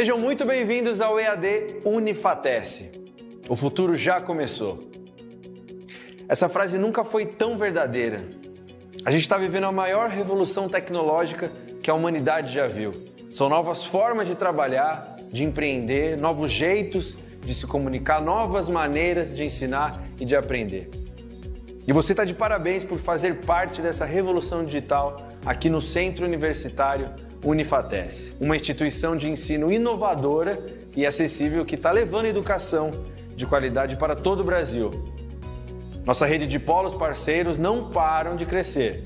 Sejam muito bem-vindos ao EAD Unifatesse. O futuro já começou. Essa frase nunca foi tão verdadeira. A gente está vivendo a maior revolução tecnológica que a humanidade já viu. São novas formas de trabalhar, de empreender, novos jeitos de se comunicar, novas maneiras de ensinar e de aprender. E você está de parabéns por fazer parte dessa revolução digital aqui no Centro Universitário Unifates, uma instituição de ensino inovadora e acessível que está levando educação de qualidade para todo o Brasil. Nossa rede de polos parceiros não param de crescer.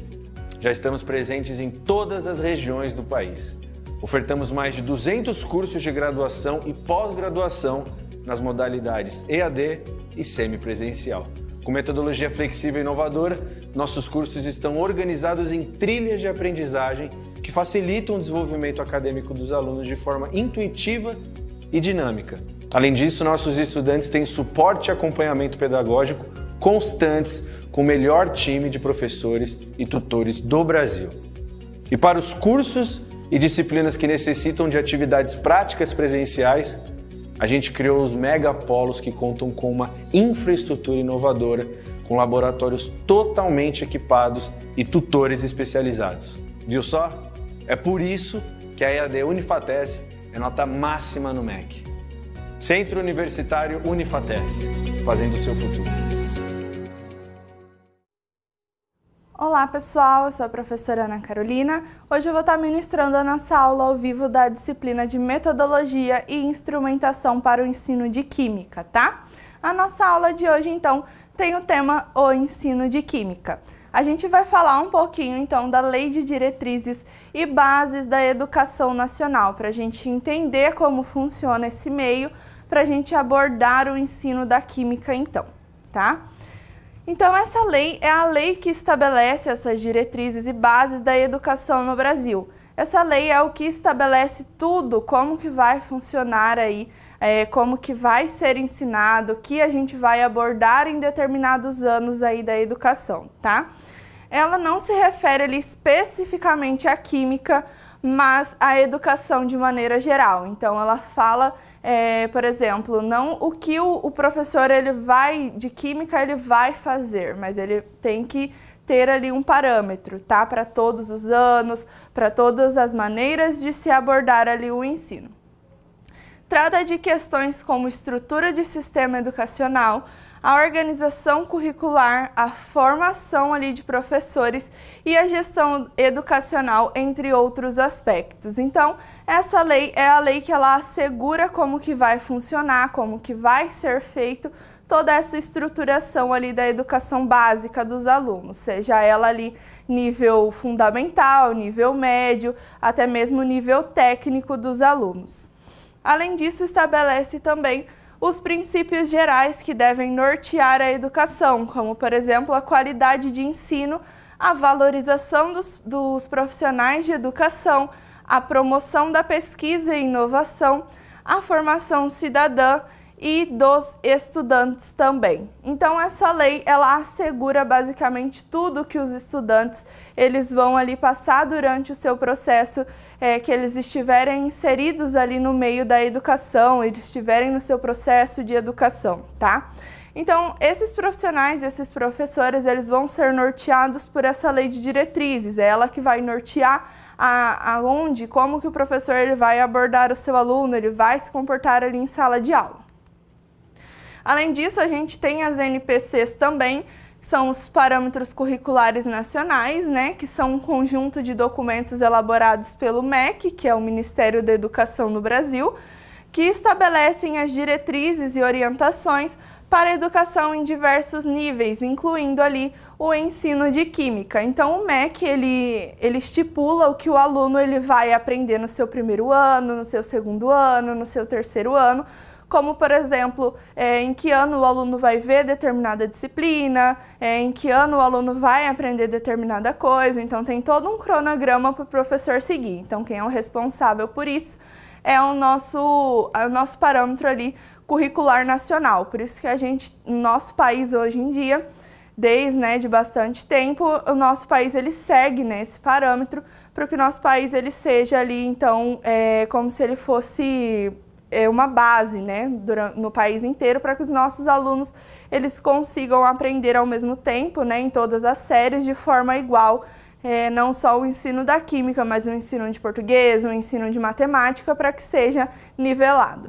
Já estamos presentes em todas as regiões do país. Ofertamos mais de 200 cursos de graduação e pós-graduação nas modalidades EAD e semipresencial. Com metodologia flexível e inovadora, nossos cursos estão organizados em trilhas de aprendizagem que facilitam o desenvolvimento acadêmico dos alunos de forma intuitiva e dinâmica. Além disso, nossos estudantes têm suporte e acompanhamento pedagógico constantes com o melhor time de professores e tutores do Brasil. E para os cursos e disciplinas que necessitam de atividades práticas presenciais, a gente criou os megapolos que contam com uma infraestrutura inovadora, com laboratórios totalmente equipados e tutores especializados. Viu só? É por isso que a EAD Unifates é nota máxima no MEC. Centro Universitário Unifates, fazendo o seu futuro. Olá pessoal, eu sou a professora Ana Carolina. Hoje eu vou estar ministrando a nossa aula ao vivo da disciplina de Metodologia e Instrumentação para o Ensino de Química, tá? A nossa aula de hoje então tem o tema O Ensino de Química. A gente vai falar um pouquinho então da Lei de Diretrizes e Bases da Educação Nacional, para a gente entender como funciona esse meio, para a gente abordar o ensino da química então, tá? Então, essa lei é a lei que estabelece essas diretrizes e bases da educação no Brasil. Essa lei é o que estabelece tudo, como que vai funcionar aí é, como que vai ser ensinado, o que a gente vai abordar em determinados anos aí da educação, tá? Ela não se refere ali especificamente à química, mas à educação de maneira geral. Então ela fala é, por exemplo, não o que o, o, professor ele vai de química ele vai fazer, mas ele tem que ter ali um parâmetro, tá? Para todos os anos, para todas as maneiras de se abordar ali o ensino trata de questões como estrutura de sistema educacional, a organização curricular, a formação ali de professores e a gestão educacional, entre outros aspectos. Então, essa lei é a lei que ela assegura como que vai funcionar, como que vai ser feito toda essa estruturação ali da educação básica dos alunos, seja ela ali nível fundamental, nível médio, até mesmo nível técnico dos alunos. Além disso, estabelece também os princípios gerais que devem nortear a educação, como, por exemplo, a qualidade de ensino, a valorização dos, dos profissionais de educação, a promoção da pesquisa e inovação, a formação cidadã e dos estudantes também. Então essa lei ela assegura basicamente tudo que os estudantes eles vão ali passar durante o seu processo é, que eles estiverem inseridos ali no meio da educação, eles estiverem no seu processo de educação, tá? Então, esses profissionais, esses professores, eles vão ser norteados por essa lei de diretrizes, é ela que vai nortear a, aonde, como que o professor ele vai abordar o seu aluno, ele vai se comportar ali em sala de aula. Além disso, a gente tem as NPCs também, são os parâmetros curriculares nacionais, né, que são um conjunto de documentos elaborados pelo MEC, que é o Ministério da Educação no Brasil, que estabelecem as diretrizes e orientações para a educação em diversos níveis, incluindo ali o ensino de química. Então o MEC ele, ele estipula o que o aluno ele vai aprender no seu primeiro ano, no seu segundo ano, no seu terceiro ano, como por exemplo, é, em que ano o aluno vai ver determinada disciplina, é, em que ano o aluno vai aprender determinada coisa. Então, tem todo um cronograma para o professor seguir. Então, quem é o responsável por isso é o nosso, é o nosso parâmetro ali curricular nacional. Por isso que a gente, nosso país hoje em dia, desde né, de bastante tempo, o nosso país ele segue né, esse parâmetro para que o nosso país ele seja ali, então, é, como se ele fosse é, uma base né, no país inteiro para que os nossos alunos eles consigam aprender ao mesmo tempo né, em todas as séries de forma igual. É, não só o ensino da química, mas o ensino de português, o ensino de matemática, para que seja nivelado.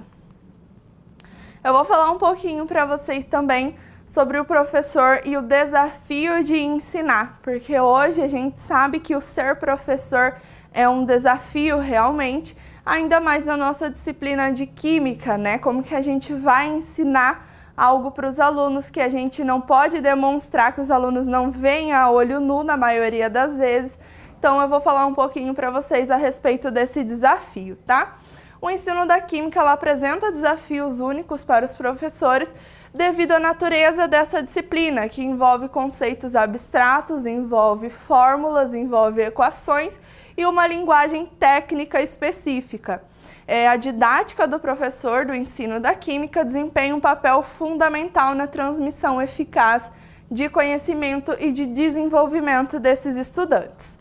Eu vou falar um pouquinho para vocês também sobre o professor e o desafio de ensinar, porque hoje a gente sabe que o ser professor é um desafio realmente, ainda mais na nossa disciplina de Química, né? Como que a gente vai ensinar algo para os alunos que a gente não pode demonstrar, que os alunos não veem a olho nu na maioria das vezes. Então eu vou falar um pouquinho para vocês a respeito desse desafio, tá? O ensino da Química ela apresenta desafios únicos para os professores devido à natureza dessa disciplina, que envolve conceitos abstratos, envolve fórmulas, envolve equações e uma linguagem técnica específica. É, a didática do professor do ensino da química desempenha um papel fundamental na transmissão eficaz de conhecimento e de desenvolvimento desses estudantes.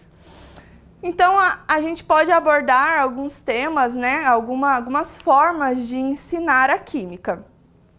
Então, a, a gente pode abordar alguns temas, né, alguma, algumas formas de ensinar a química.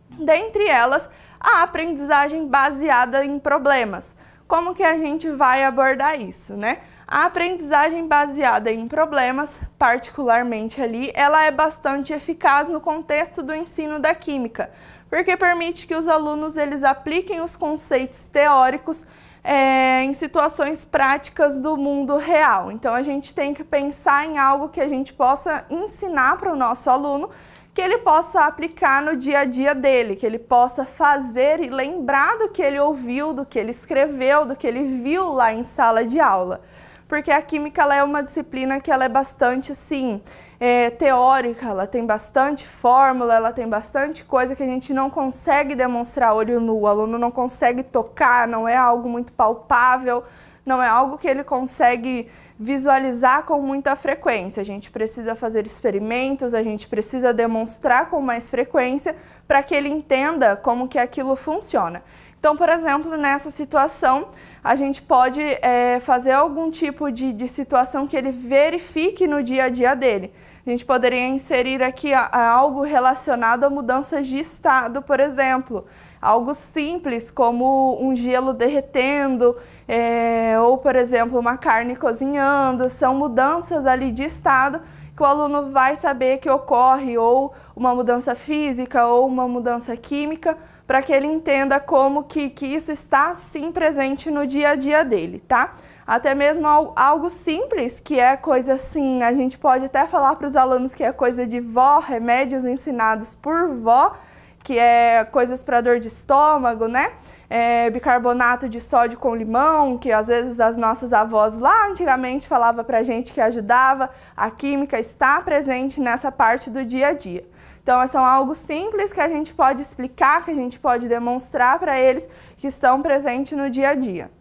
Dentre elas, a aprendizagem baseada em problemas. Como que a gente vai abordar isso, né? A aprendizagem baseada em problemas, particularmente ali, ela é bastante eficaz no contexto do ensino da química, porque permite que os alunos eles apliquem os conceitos teóricos é, em situações práticas do mundo real. Então a gente tem que pensar em algo que a gente possa ensinar para o nosso aluno que ele possa aplicar no dia a dia dele, que ele possa fazer e lembrar do que ele ouviu, do que ele escreveu, do que ele viu lá em sala de aula porque a química ela é uma disciplina que ela é bastante, assim, é, teórica, ela tem bastante fórmula, ela tem bastante coisa que a gente não consegue demonstrar olho nu, o aluno não consegue tocar, não é algo muito palpável, não é algo que ele consegue visualizar com muita frequência. A gente precisa fazer experimentos, a gente precisa demonstrar com mais frequência para que ele entenda como que aquilo funciona. Então, por exemplo, nessa situação, a gente pode é, fazer algum tipo de, de, situação que ele verifique no dia a dia dele. A gente poderia inserir aqui a, a algo relacionado a mudanças de estado, por exemplo. Algo simples, como um gelo derretendo, é, ou, por exemplo, uma carne cozinhando. São mudanças ali de estado que o aluno vai saber que ocorre, ou uma mudança física, ou uma mudança química para que ele entenda como que, que isso está sim presente no dia a dia dele, tá? Até mesmo algo simples, que é coisa assim, a gente pode até falar para os alunos que é coisa de vó, remédios ensinados por vó, que é coisas para dor de estômago, né? É, bicarbonato de sódio com limão, que às vezes as nossas avós lá antigamente falava para gente que ajudava. A química está presente nessa parte do dia a dia. Então, é são algo simples que a gente pode explicar, que a gente pode demonstrar para eles que estão presentes no dia a dia.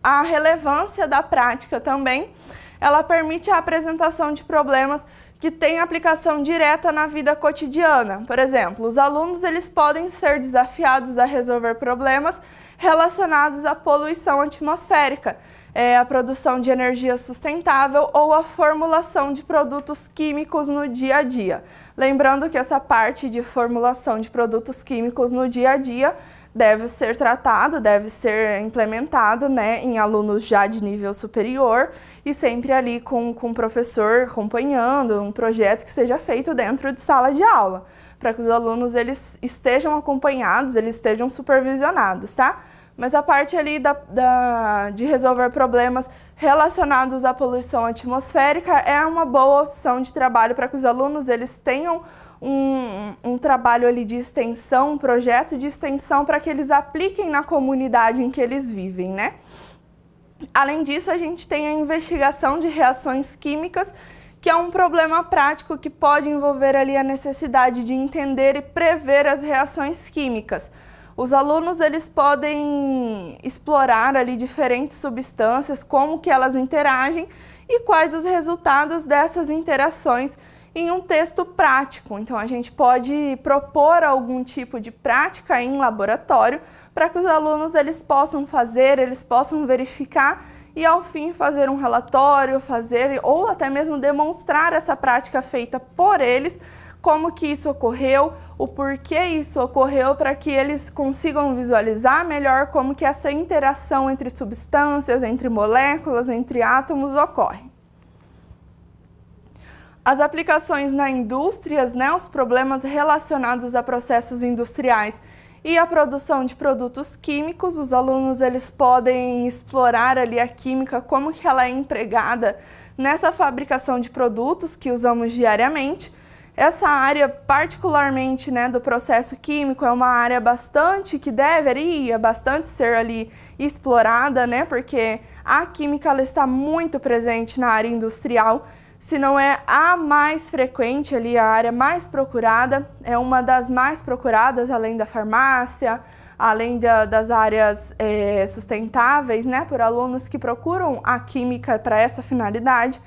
A relevância da prática também, ela permite a apresentação de problemas que têm aplicação direta na vida cotidiana. Por exemplo, os alunos eles podem ser desafiados a resolver problemas relacionados à poluição atmosférica, é, a produção de energia sustentável ou a formulação de produtos químicos no dia a dia. Lembrando que essa parte de formulação de produtos químicos no dia a dia deve ser tratado, deve ser implementado né, em alunos já de nível superior e sempre ali com, com o professor acompanhando um projeto que seja feito dentro de sala de aula, para que os alunos eles estejam acompanhados, eles estejam supervisionados, tá? Mas a parte ali da, da, de resolver problemas relacionados à poluição atmosférica é uma boa opção de trabalho para que os alunos eles tenham um, um trabalho ali de extensão, um projeto de extensão para que eles apliquem na comunidade em que eles vivem, né? Além disso, a gente tem a investigação de reações químicas, que é um problema prático que pode envolver ali a necessidade de entender e prever as reações químicas. Os alunos eles podem explorar ali diferentes substâncias, como que elas interagem e quais os resultados dessas interações em um texto prático. Então a gente pode propor algum tipo de prática em laboratório para que os alunos eles possam fazer, eles possam verificar e ao fim fazer um relatório, fazer ou até mesmo demonstrar essa prática feita por eles como que isso ocorreu, o porquê isso ocorreu, para que eles consigam visualizar melhor como que essa interação entre substâncias, entre moléculas, entre átomos ocorre. As aplicações na indústrias, né, os problemas relacionados a processos industriais e a produção de produtos químicos, os alunos eles podem explorar ali a química, como que ela é empregada nessa fabricação de produtos que usamos diariamente essa área, particularmente né, do processo químico, é uma área bastante que deveria bastante ser ali explorada, né, porque a química ela está muito presente na área industrial, se não é a mais frequente ali, a área mais procurada, é uma das mais procuradas, além da farmácia, além da, das áreas é, sustentáveis, né, por alunos que procuram a química para essa finalidade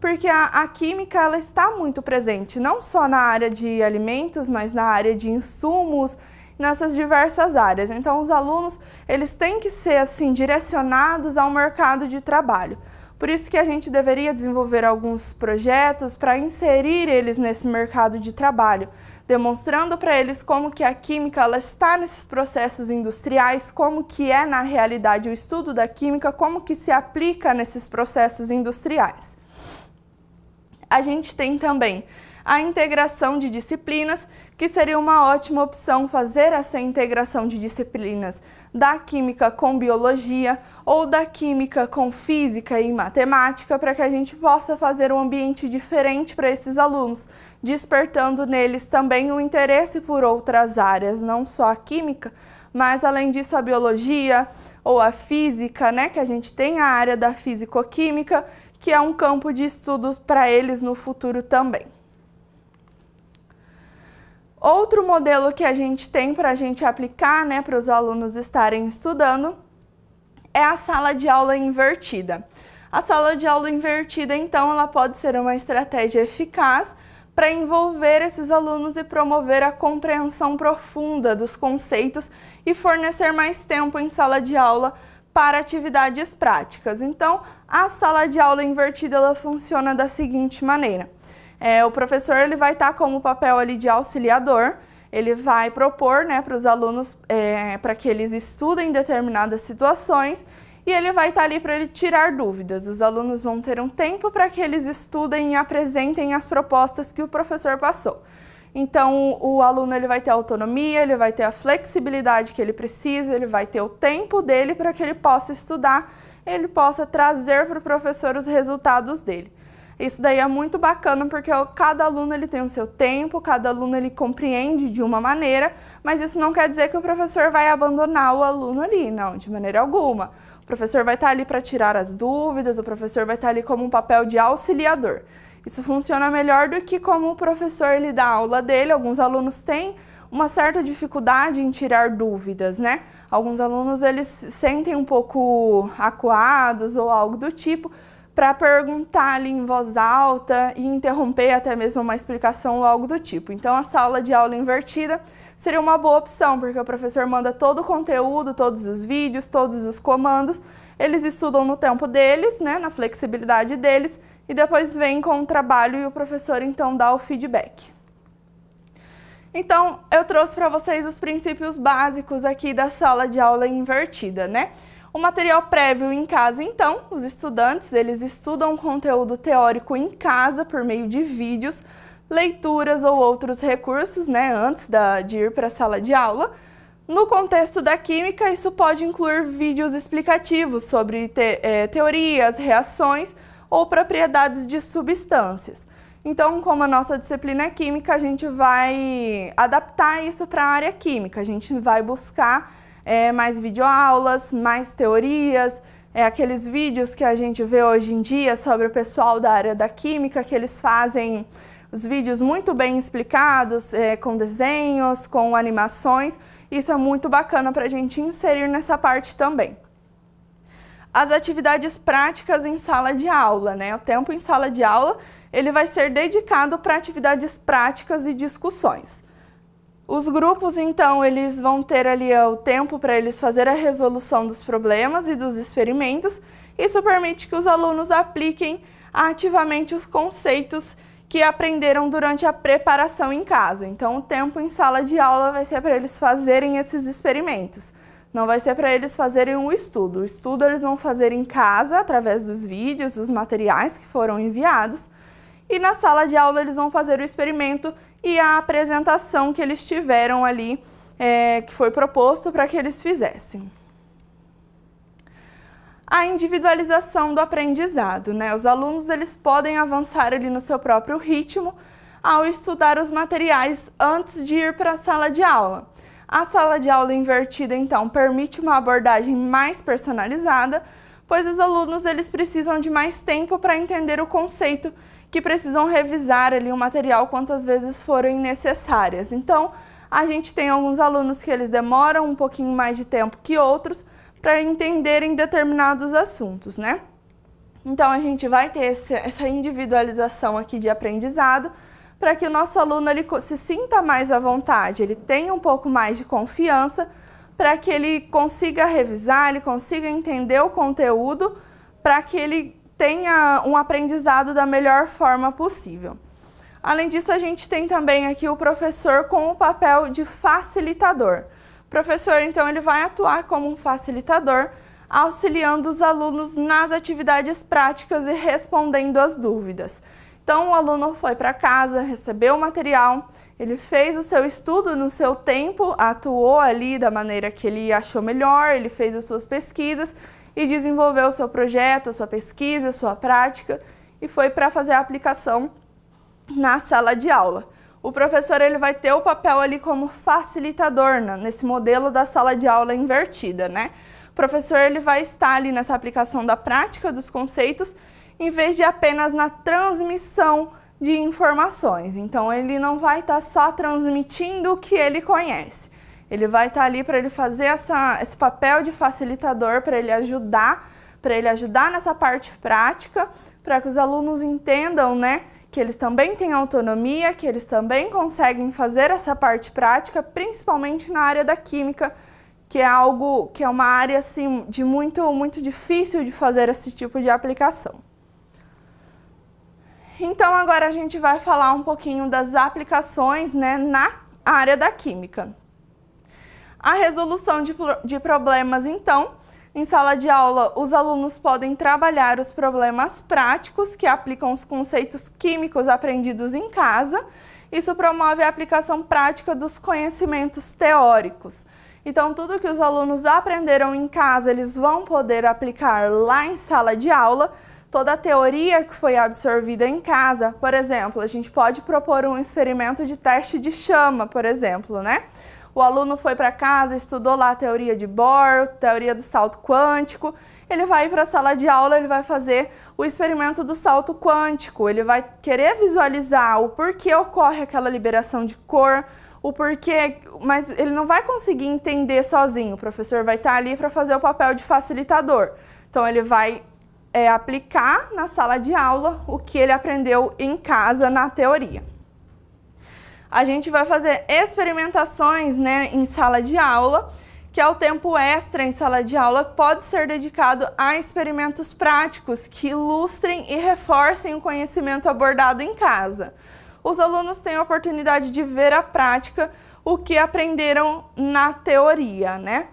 porque a, a, química ela está muito presente, não só na área de alimentos, mas na área de insumos, nessas diversas áreas. Então, os alunos eles têm que ser assim direcionados ao mercado de trabalho. Por isso que a gente deveria desenvolver alguns projetos para inserir eles nesse mercado de trabalho, demonstrando para eles como que a química ela está nesses processos industriais, como que é na realidade o estudo da química, como que se aplica nesses processos industriais. A gente tem também a integração de disciplinas, que seria uma ótima opção fazer essa integração de disciplinas da química com biologia ou da química com física e matemática, para que a gente possa fazer um ambiente diferente para esses alunos, despertando neles também o um interesse por outras áreas, não só a química, mas além disso a biologia ou a física, né, que a gente tem a área da fisicoquímica que é um campo de estudos para eles no futuro também. Outro modelo que a gente tem para a gente aplicar, né, para os alunos estarem estudando, é a sala de aula invertida. A sala de aula invertida, então, ela pode ser uma estratégia eficaz para envolver esses alunos e promover a compreensão profunda dos conceitos e fornecer mais tempo em sala de aula para atividades práticas. Então, a sala de aula invertida ela funciona da seguinte maneira. É, o professor ele vai estar tá como papel ali de auxiliador, ele vai propor né, para os alunos é, para que eles estudem determinadas situações e ele vai estar tá ali para ele tirar dúvidas. Os alunos vão ter um tempo para que eles estudem e apresentem as propostas que o professor passou. Então, o aluno ele vai ter a autonomia, ele vai ter a flexibilidade que ele precisa, ele vai ter o tempo dele para que ele possa estudar, ele possa trazer para o professor os resultados dele. Isso daí é muito bacana porque cada aluno ele tem o seu tempo, cada aluno ele compreende de uma maneira, mas isso não quer dizer que o professor vai abandonar o aluno ali, não, de maneira alguma. O professor vai estar tá ali para tirar as dúvidas, o professor vai estar tá ali como um papel de auxiliador. Isso funciona melhor do que como o professor ele dá aula dele. Alguns alunos têm uma certa dificuldade em tirar dúvidas, né? Alguns alunos eles sentem um pouco acuados ou algo do tipo para perguntar ali em voz alta e interromper até mesmo uma explicação ou algo do tipo. Então a sala de aula invertida seria uma boa opção, porque o professor manda todo o conteúdo, todos os vídeos, todos os comandos, eles estudam no tempo deles, né, na flexibilidade deles, e depois vem com o trabalho e o professor então dá o feedback. Então, eu trouxe para vocês os princípios básicos aqui da sala de aula invertida, né? O material prévio em casa, então, os estudantes, eles estudam conteúdo teórico em casa por meio de vídeos, leituras ou outros recursos, né, antes da, de ir para a sala de aula. No contexto da química, isso pode incluir vídeos explicativos sobre te, é, teorias, reações, ou propriedades de substâncias. Então, como a nossa disciplina é química, a gente vai adaptar isso para a área química. A gente vai buscar é, mais videoaulas, mais teorias, é, aqueles vídeos que a gente vê hoje em dia sobre o pessoal da área da química, que eles fazem os vídeos muito bem explicados, é, com desenhos, com animações. Isso é muito bacana para a gente inserir nessa parte também as atividades práticas em sala de aula, né? O tempo em sala de aula, ele vai ser dedicado para atividades práticas e discussões. Os grupos, então, eles vão ter ali o tempo para eles fazer a resolução dos problemas e dos experimentos. Isso permite que os alunos apliquem ativamente os conceitos que aprenderam durante a preparação em casa. Então, o tempo em sala de aula vai ser para eles fazerem esses experimentos. Não vai ser para eles fazerem um estudo. O estudo eles vão fazer em casa, através dos vídeos, dos materiais que foram enviados. E na sala de aula eles vão fazer o experimento e a apresentação que eles tiveram ali, é, que foi proposto para que eles fizessem. A individualização do aprendizado. Né? Os alunos eles podem avançar ali no seu próprio ritmo ao estudar os materiais antes de ir para a sala de aula. A sala de aula invertida, então, permite uma abordagem mais personalizada, pois os alunos eles precisam de mais tempo para entender o conceito, que precisam revisar ali o material quantas vezes forem necessárias. Então, a gente tem alguns alunos que eles demoram um pouquinho mais de tempo que outros para entenderem determinados assuntos, né? Então, a gente vai ter essa individualização aqui de aprendizado, para que o nosso aluno ele se sinta mais à vontade, ele tenha um pouco mais de confiança, para que ele consiga revisar, ele consiga entender o conteúdo, para que ele tenha um aprendizado da melhor forma possível. Além disso, a gente tem também aqui o professor com o papel de facilitador. O professor, então, ele vai atuar como um facilitador, auxiliando os alunos nas atividades práticas e respondendo as dúvidas. Então, o aluno foi para casa, recebeu o material, ele fez o seu estudo no seu tempo, atuou ali da maneira que ele achou melhor, ele fez as suas pesquisas e desenvolveu o seu projeto, a sua pesquisa, a sua prática e foi para fazer a aplicação na sala de aula. O professor ele vai ter o papel ali como facilitador né, nesse modelo da sala de aula invertida, né? O professor ele vai estar ali nessa aplicação da prática dos conceitos em vez de apenas na transmissão de informações. Então ele não vai estar tá só transmitindo o que ele conhece. Ele vai estar tá ali para ele fazer essa, esse papel de facilitador, para ele ajudar, para ele ajudar nessa parte prática, para que os alunos entendam, né, que eles também têm autonomia, que eles também conseguem fazer essa parte prática, principalmente na área da química, que é algo que é uma área assim de muito muito difícil de fazer esse tipo de aplicação. Então agora a gente vai falar um pouquinho das aplicações né, na área da química. A resolução de, de problemas, então, em sala de aula, os alunos podem trabalhar os problemas práticos que aplicam os conceitos químicos aprendidos em casa. Isso promove a aplicação prática dos conhecimentos teóricos. Então, tudo que os alunos aprenderam em casa, eles vão poder aplicar lá em sala de aula toda a teoria que foi absorvida em casa. Por exemplo, a gente pode propor um experimento de teste de chama, por exemplo, né? O aluno foi para casa, estudou lá a teoria de Bohr, teoria do salto quântico. Ele vai para a sala de aula, ele vai fazer o experimento do salto quântico. Ele vai querer visualizar o porquê ocorre aquela liberação de cor, o porquê, mas ele não vai conseguir entender sozinho. O professor vai estar tá ali para fazer o papel de facilitador. Então ele vai é, aplicar na sala de aula o que ele aprendeu em casa na teoria. A gente vai fazer experimentações né, em sala de aula, que é o tempo extra em sala de aula, pode ser dedicado a experimentos práticos que ilustrem e reforcem o conhecimento abordado em casa. Os alunos têm a oportunidade de ver a prática o que aprenderam na teoria, né?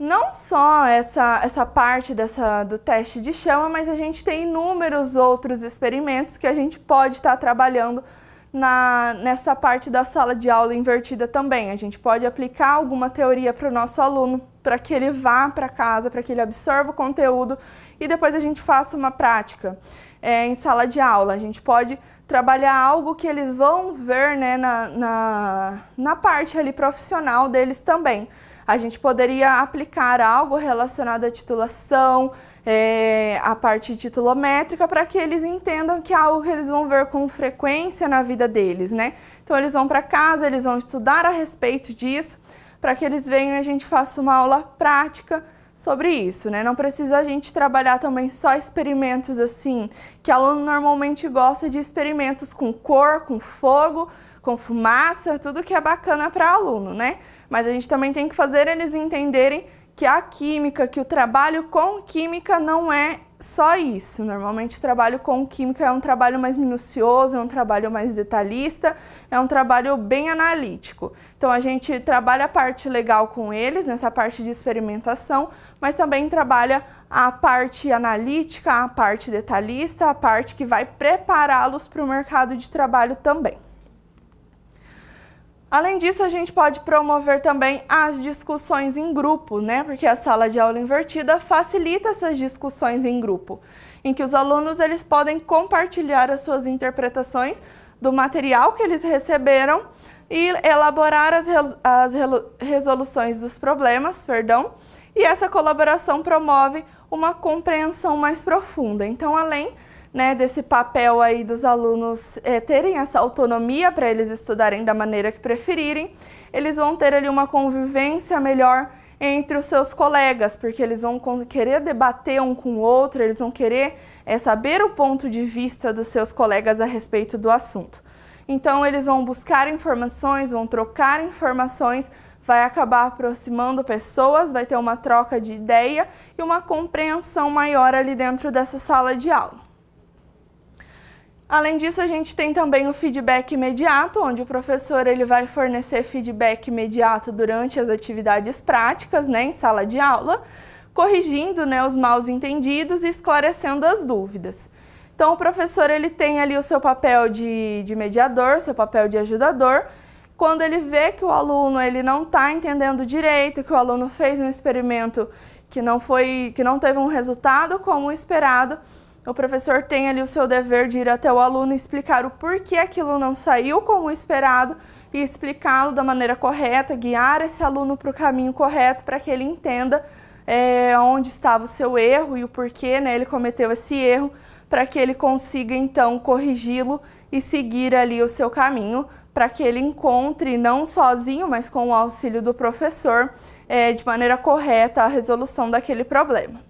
não só essa, essa parte dessa, do teste de chama, mas a gente tem inúmeros outros experimentos que a gente pode estar tá trabalhando na, nessa parte da sala de aula invertida também. A gente pode aplicar alguma teoria para o nosso aluno, para que ele vá para casa, para que ele absorva o conteúdo e depois a gente faça uma prática é, em sala de aula. A gente pode trabalhar algo que eles vão ver né, na, na, na parte ali profissional deles também a gente poderia aplicar algo relacionado à titulação, é, a parte titulométrica, para que eles entendam que é algo que eles vão ver com frequência na vida deles, né? Então eles vão para casa, eles vão estudar a respeito disso, para que eles venham e a gente faça uma aula prática sobre isso, né? Não precisa a gente trabalhar também só experimentos assim, que aluno normalmente gosta de experimentos com cor, com fogo, com fumaça, tudo que é bacana para aluno, né? mas a gente também tem que fazer eles entenderem que a química, que o trabalho com química não é só isso. Normalmente o trabalho com química é um trabalho mais minucioso, é um trabalho mais detalhista, é um trabalho bem analítico. Então a gente trabalha a parte legal com eles, nessa parte de experimentação, mas também trabalha a parte analítica, a parte detalhista, a parte que vai prepará-los para o mercado de trabalho também. Além disso, a gente pode promover também as discussões em grupo, né? Porque a sala de aula invertida facilita essas discussões em grupo, em que os alunos eles podem compartilhar as suas interpretações do material que eles receberam e elaborar as, as resoluções dos problemas, perdão. E essa colaboração promove uma compreensão mais profunda. Então, além né, desse papel aí dos alunos é, terem essa autonomia para eles estudarem da maneira que preferirem, eles vão ter ali uma convivência melhor entre os seus colegas, porque eles vão querer debater um com o outro, eles vão querer é, saber o ponto de vista dos seus colegas a respeito do assunto. Então, eles vão buscar informações, vão trocar informações, vai acabar aproximando pessoas, vai ter uma troca de ideia e uma compreensão maior ali dentro dessa sala de aula. Além disso, a gente tem também o feedback imediato, onde o professor ele vai fornecer feedback imediato durante as atividades práticas, né, em sala de aula, corrigindo, né, os maus entendidos e esclarecendo as dúvidas. Então, o professor ele tem ali o seu papel de, de mediador, seu papel de ajudador, quando ele vê que o aluno ele não está entendendo direito, que o aluno fez um experimento que não foi, que não teve um resultado como esperado, o professor tem ali o seu dever de ir até o aluno explicar o porquê aquilo não saiu como esperado e explicá-lo da maneira correta, guiar esse aluno para o caminho correto para que ele entenda é, onde estava o seu erro e o porquê né, ele cometeu esse erro, para que ele consiga então corrigi-lo e seguir ali o seu caminho, para que ele encontre, não sozinho, mas com o auxílio do professor, é, de maneira correta a resolução daquele problema.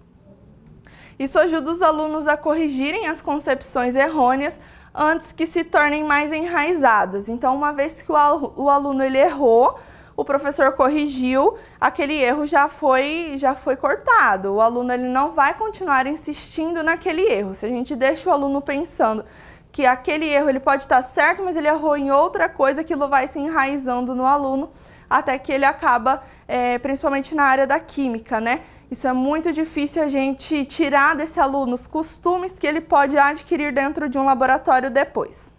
Isso ajuda os alunos a corrigirem as concepções errôneas antes que se tornem mais enraizadas. Então, uma vez que o aluno ele errou, o professor corrigiu, aquele erro já foi, já foi cortado. O aluno ele não vai continuar insistindo naquele erro. Se a gente deixa o aluno pensando que aquele erro ele pode estar certo, mas ele errou em outra coisa, aquilo vai se enraizando no aluno até que ele acaba é, principalmente na área da química, né? Isso é muito difícil a gente tirar desse aluno os costumes que ele pode adquirir dentro de um laboratório depois.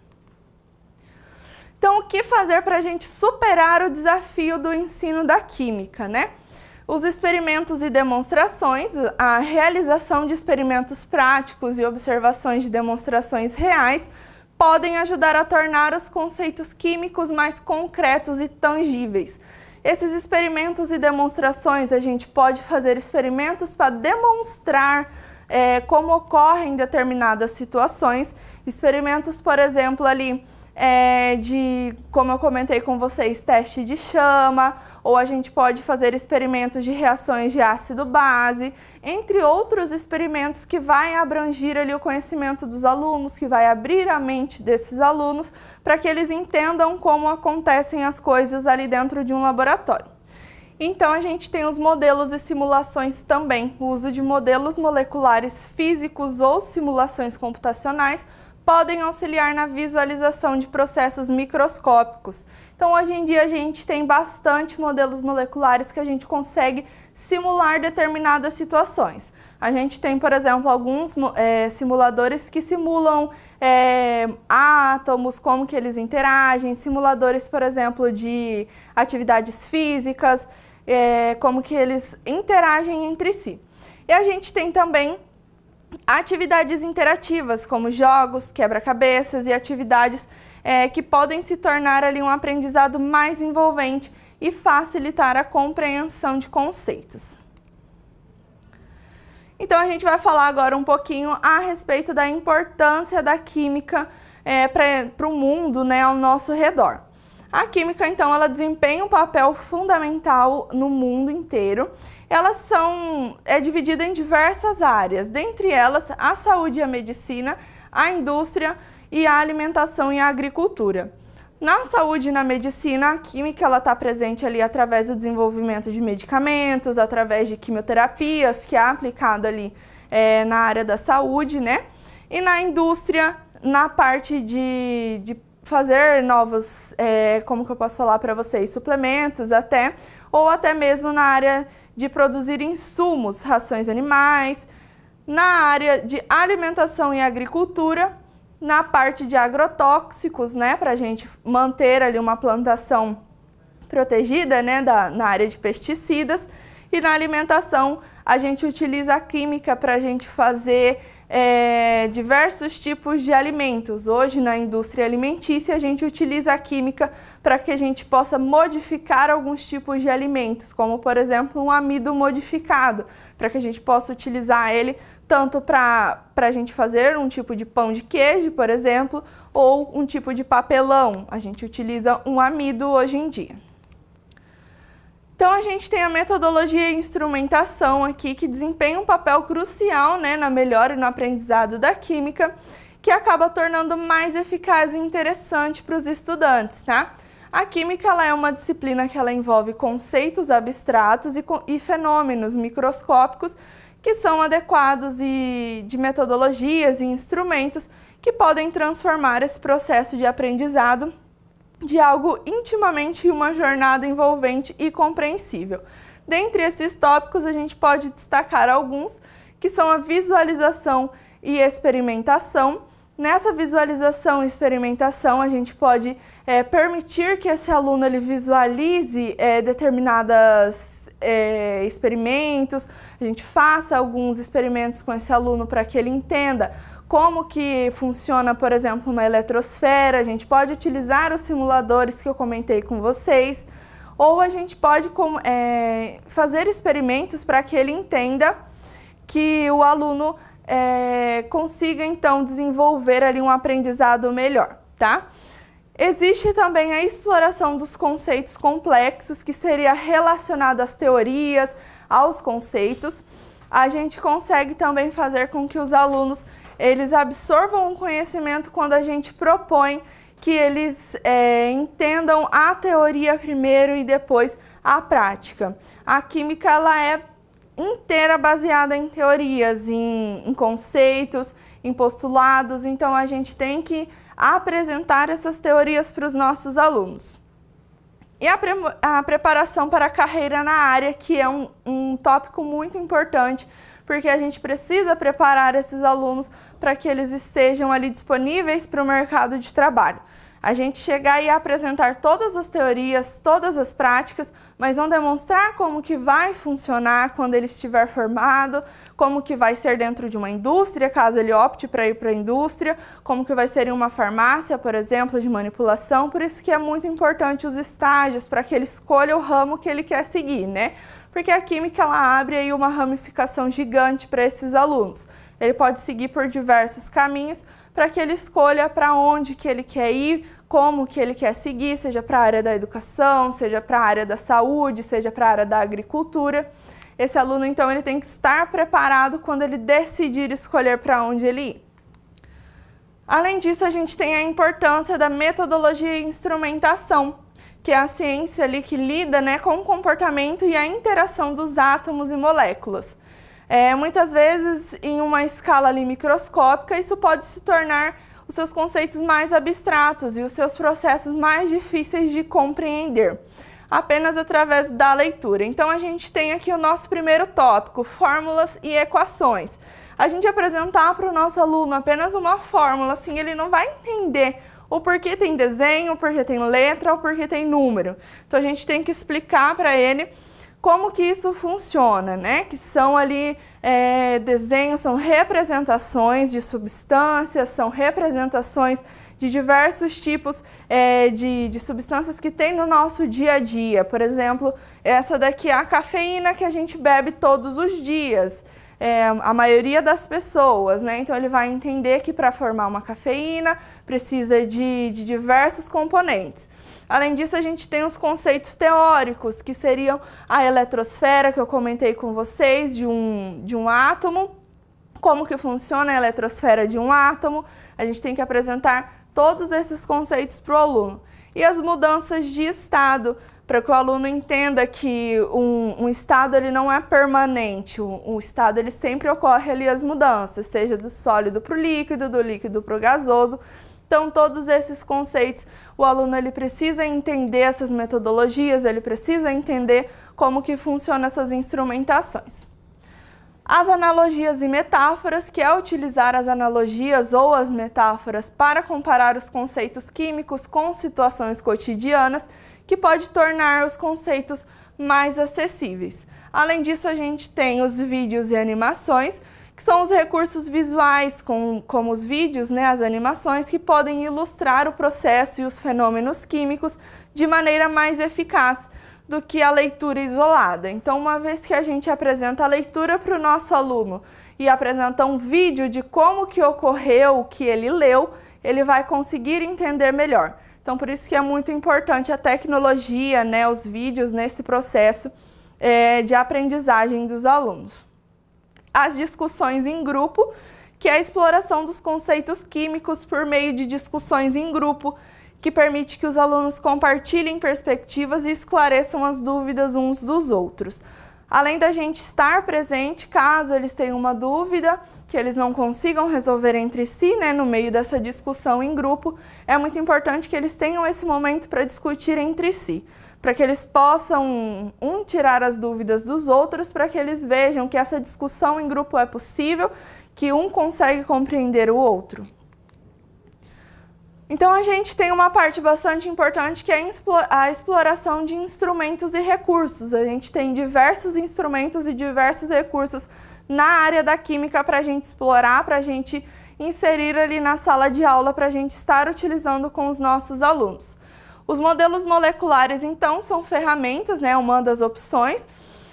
Então, o que fazer para a gente superar o desafio do ensino da química, né? Os experimentos e demonstrações, a realização de experimentos práticos e observações de demonstrações reais podem ajudar a tornar os conceitos químicos mais concretos e tangíveis. Esses experimentos e demonstrações, a gente pode fazer experimentos para demonstrar é, como ocorrem determinadas situações. Experimentos, por exemplo, ali é, de, como eu comentei com vocês, teste de chama, ou a gente pode fazer experimentos de reações de ácido-base, entre outros experimentos que vai abranger ali o conhecimento dos alunos, que vai abrir a mente desses alunos para que eles entendam como acontecem as coisas ali dentro de um laboratório. Então a gente tem os modelos e simulações também, o uso de modelos moleculares físicos ou simulações computacionais podem auxiliar na visualização de processos microscópicos. Então, hoje em dia, a gente tem bastante modelos moleculares que a gente consegue simular determinadas situações. A gente tem, por exemplo, alguns é, simuladores que simulam é, átomos, como que eles interagem, simuladores, por exemplo, de atividades físicas, é, como que eles interagem entre si. E a gente tem também Atividades interativas, como jogos, quebra-cabeças e atividades é, que podem se tornar ali um aprendizado mais envolvente e facilitar a compreensão de conceitos. Então a gente vai falar agora um pouquinho a respeito da importância da química é, para o mundo, né, ao nosso redor. A química, então, ela desempenha um papel fundamental no mundo inteiro elas são é dividida em diversas áreas, dentre elas a saúde e a medicina, a indústria e a alimentação e a agricultura. Na saúde e na medicina, a química ela está presente ali através do desenvolvimento de medicamentos, através de quimioterapias que é aplicado ali é, na área da saúde, né? E na indústria, na parte de, de fazer novos, é, como que eu posso falar para vocês, suplementos até, ou até mesmo na área de produzir insumos, rações animais, na área de alimentação e agricultura, na parte de agrotóxicos, né, para a gente manter ali uma plantação protegida, né, da, na área de pesticidas, e na alimentação a gente utiliza a química para a gente fazer é, diversos tipos de alimentos. Hoje, na indústria alimentícia, a gente utiliza a química para que a gente possa modificar alguns tipos de alimentos, como, por exemplo, um amido modificado, para que a gente possa utilizar ele tanto para a gente fazer um tipo de pão de queijo, por exemplo, ou um tipo de papelão. A gente utiliza um amido hoje em dia. Então a gente tem a metodologia e instrumentação aqui que desempenha um papel crucial né, na melhora e no aprendizado da química, que acaba tornando mais eficaz e interessante para os estudantes, tá? A química ela é uma disciplina que ela envolve conceitos abstratos e, e fenômenos microscópicos que são adequados e de metodologias e instrumentos que podem transformar esse processo de aprendizado de algo intimamente uma jornada envolvente e compreensível. Dentre esses tópicos, a gente pode destacar alguns que são a visualização e experimentação. Nessa visualização e experimentação, a gente pode é, permitir que esse aluno ele visualize é, determinadas é, experimentos, a gente faça alguns experimentos com esse aluno para que ele entenda como que funciona, por exemplo, uma eletrosfera. A gente pode utilizar os simuladores que eu comentei com vocês, ou a gente pode é, fazer experimentos para que ele entenda que o aluno é, consiga, então, desenvolver ali um aprendizado melhor, tá? Existe também a exploração dos conceitos complexos, que seria relacionado às teorias, aos conceitos. A gente consegue também fazer com que os alunos eles absorvam o conhecimento quando a gente propõe que eles é, entendam a teoria primeiro e depois a prática. A química ela é inteira baseada em teorias, em, em conceitos, em postulados, então a gente tem que apresentar essas teorias para os nossos alunos. E a, pre a, preparação para a carreira na área, que é um, um tópico muito importante porque a gente precisa preparar esses alunos para que eles estejam ali disponíveis para o mercado de trabalho. A gente chegar e apresentar todas as teorias, todas as práticas, mas não demonstrar como que vai funcionar quando ele estiver formado, como que vai ser dentro de uma indústria, caso ele opte para ir para a indústria, como que vai ser em uma farmácia, por exemplo, de manipulação. Por isso que é muito importante os estágios para que ele escolha o ramo que ele quer seguir, né? porque a química ela abre aí uma ramificação gigante para esses alunos. Ele pode seguir por diversos caminhos para que ele escolha para onde que ele quer ir, como que ele quer seguir, seja para a área da educação, seja para a área da saúde, seja para a área da agricultura. Esse aluno, então, ele tem que estar preparado quando ele decidir escolher para onde ele ir. Além disso, a gente tem a importância da metodologia e instrumentação, que é a ciência ali que lida né, com o comportamento e a interação dos átomos e moléculas. É, muitas vezes, em uma escala ali, microscópica, isso pode se tornar os seus conceitos mais abstratos e os seus processos mais difíceis de compreender, apenas através da leitura. Então, a gente tem aqui o nosso primeiro tópico: fórmulas e equações. A gente apresentar para o nosso aluno apenas uma fórmula, assim, ele não vai entender o porquê tem desenho, o porque tem letra, ou porque tem número. Então a gente tem que explicar para ele como que isso funciona, né? Que são ali é, desenhos, são representações de substâncias, são representações de diversos tipos é, de, de substâncias que tem no nosso dia a dia. Por exemplo, essa daqui é a cafeína que a gente bebe todos os dias é, a maioria das pessoas, né? Então ele vai entender que para formar uma cafeína precisa de, de diversos componentes. Além disso, a gente tem os conceitos teóricos, que seriam a eletrosfera, que eu comentei com vocês, de um, de um átomo, como que funciona a eletrosfera de um átomo. A gente tem que apresentar todos esses conceitos para o aluno. E as mudanças de estado, para que o aluno entenda que um, um, estado ele não é permanente, o, o estado ele sempre ocorre ali as mudanças, seja do sólido para o líquido, do líquido para o gasoso. Então, todos esses conceitos, o aluno ele precisa entender essas metodologias, ele precisa entender como que funcionam essas instrumentações. As analogias e metáforas, que é utilizar as analogias ou as metáforas para comparar os conceitos químicos com situações cotidianas que pode tornar os conceitos mais acessíveis. Além disso, a gente tem os vídeos e animações, que são os recursos visuais, com, como os vídeos, né, as animações, que podem ilustrar o processo e os fenômenos químicos de maneira mais eficaz do que a leitura isolada. Então, uma vez que a gente apresenta a leitura para o nosso aluno e apresenta um vídeo de como que ocorreu o que ele leu, ele vai conseguir entender melhor. Então, por isso que é muito importante a tecnologia, né, os vídeos nesse processo é, de aprendizagem dos alunos. As discussões em grupo, que é a exploração dos conceitos químicos por meio de discussões em grupo, que permite que os alunos compartilhem perspectivas e esclareçam as dúvidas uns dos outros além da gente estar presente caso eles tenham uma dúvida que eles não consigam resolver entre si, né, no meio dessa discussão em grupo, é muito importante que eles tenham esse momento para discutir entre si, para que eles possam um tirar as dúvidas dos outros, para que eles vejam que essa discussão em grupo é possível, que um consegue compreender o outro. Então a gente tem uma parte bastante importante que é a exploração de instrumentos e recursos. A gente tem diversos instrumentos e diversos recursos na área da química para a gente explorar, para a gente inserir ali na sala de aula, para a gente estar utilizando com os nossos alunos. Os modelos moleculares, então, são ferramentas, né, uma das opções,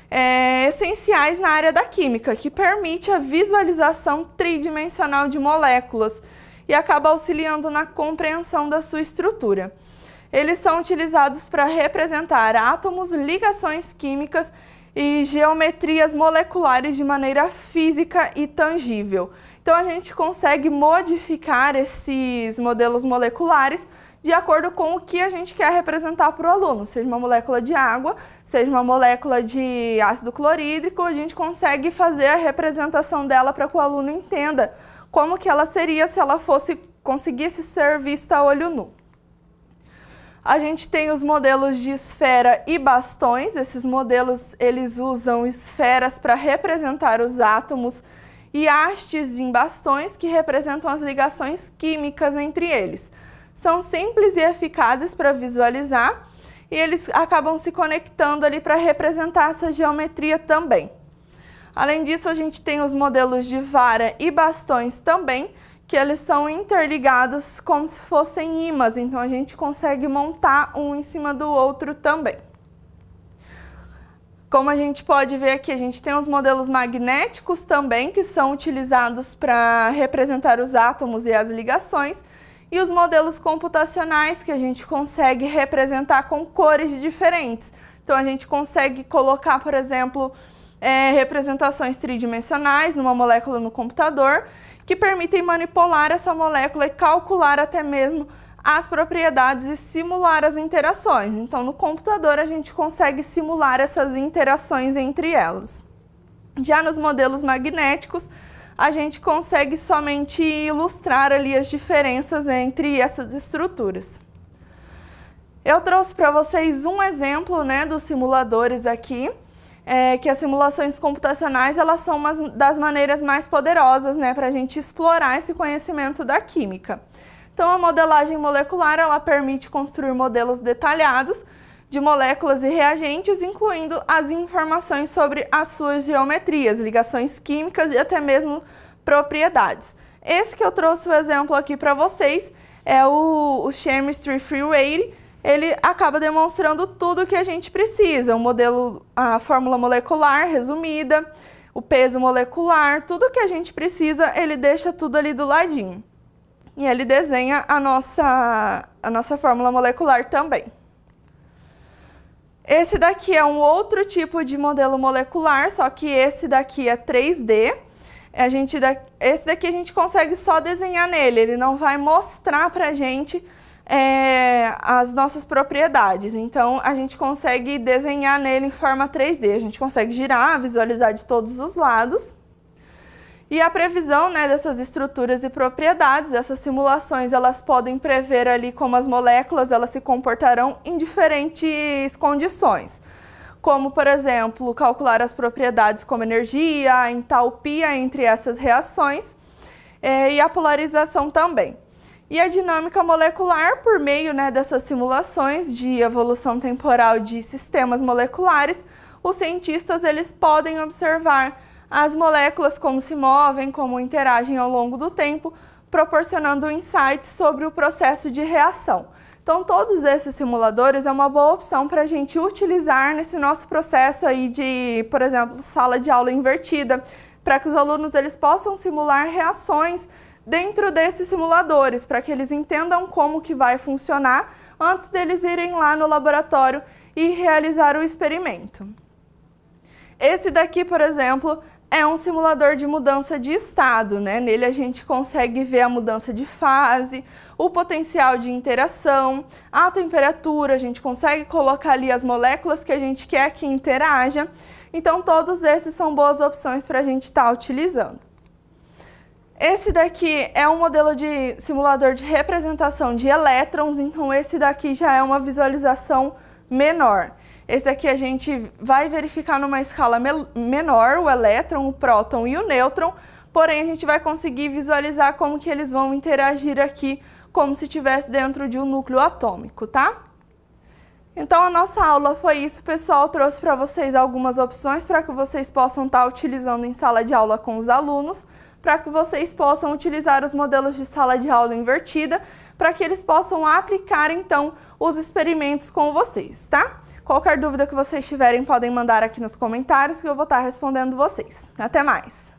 é, essenciais na área da química, que permite a visualização tridimensional de moléculas e acaba auxiliando na compreensão da sua estrutura. Eles são utilizados para representar átomos, ligações químicas e geometrias moleculares de maneira física e tangível. Então a gente consegue modificar esses modelos moleculares de acordo com o que a gente quer representar para o aluno, seja uma molécula de água, seja uma molécula de ácido clorídrico, a gente consegue fazer a representação dela para que o aluno entenda como que ela seria se ela fosse conseguisse ser vista a olho nu. A gente tem os modelos de esfera e bastões. Esses modelos eles usam esferas para representar os átomos e hastes em bastões que representam as ligações químicas entre eles. São simples e eficazes para visualizar e eles acabam se conectando ali para representar essa geometria também. Além disso, a gente tem os modelos de vara e bastões também, que eles são interligados como se fossem imãs, então a gente consegue montar um em cima do outro também. Como a gente pode ver aqui, a gente tem os modelos magnéticos também, que são utilizados para representar os átomos e as ligações, e os modelos computacionais, que a gente consegue representar com cores diferentes. Então a gente consegue colocar, por exemplo, é, representações tridimensionais numa molécula no computador que permitem manipular essa molécula e calcular até mesmo as propriedades e simular as interações. Então, no computador, a gente consegue simular essas interações entre elas. Já nos modelos magnéticos, a gente consegue somente ilustrar ali as diferenças entre essas estruturas. Eu trouxe para vocês um exemplo né, dos simuladores aqui é, que as simulações computacionais elas são uma das maneiras mais poderosas né, para a gente explorar esse conhecimento da química. Então, a modelagem molecular ela permite construir modelos detalhados de moléculas e reagentes, incluindo as informações sobre as suas geometrias, ligações químicas e até mesmo propriedades. Esse que eu trouxe o exemplo aqui para vocês é o, o Chemistry Freeway, ele acaba demonstrando tudo o que a gente precisa, o modelo, a fórmula molecular resumida, o peso molecular, tudo o que a gente precisa, ele deixa tudo ali do ladinho. E ele desenha a nossa, a nossa fórmula molecular também. Esse daqui é um outro tipo de modelo molecular, só que esse daqui é 3D. A gente, esse daqui a gente consegue só desenhar nele, ele não vai mostrar pra gente é, as nossas propriedades. Então, a gente consegue desenhar nele em forma 3D. A gente consegue girar, visualizar de todos os lados. E a previsão né, dessas estruturas e propriedades, essas simulações, elas podem prever ali como as moléculas elas se comportarão em diferentes condições. Como, por exemplo, calcular as propriedades como energia, entalpia entre essas reações é, e a polarização também. E a dinâmica molecular, por meio né, dessas simulações de evolução temporal de sistemas moleculares, os cientistas eles podem observar as moléculas como se movem, como interagem ao longo do tempo, proporcionando insights sobre o processo de reação. Então, todos esses simuladores é uma boa opção para a gente utilizar nesse nosso processo aí de, por exemplo, sala de aula invertida, para que os alunos eles possam simular reações dentro desses simuladores, para que eles entendam como que vai funcionar antes deles irem lá no laboratório e realizar o experimento. Esse daqui, por exemplo, é um simulador de mudança de estado, né? Nele a gente consegue ver a mudança de fase, o potencial de interação, a temperatura, a gente consegue colocar ali as moléculas que a gente quer que interaja. Então, todos esses são boas opções para a gente estar tá utilizando. Esse daqui é um modelo de simulador de representação de elétrons, então esse daqui já é uma visualização menor. Esse daqui a gente vai verificar numa escala menor o elétron, o próton e o nêutron, porém a gente vai conseguir visualizar como que eles vão interagir aqui como se estivesse dentro de um núcleo atômico, tá? Então a nossa aula foi isso, pessoal. Trouxe para vocês algumas opções para que vocês possam estar tá utilizando em sala de aula com os alunos para que vocês possam utilizar os modelos de sala de aula invertida para que eles possam aplicar então os experimentos com vocês, tá? Qualquer dúvida que vocês tiverem podem mandar aqui nos comentários que eu vou estar tá respondendo vocês. Até mais!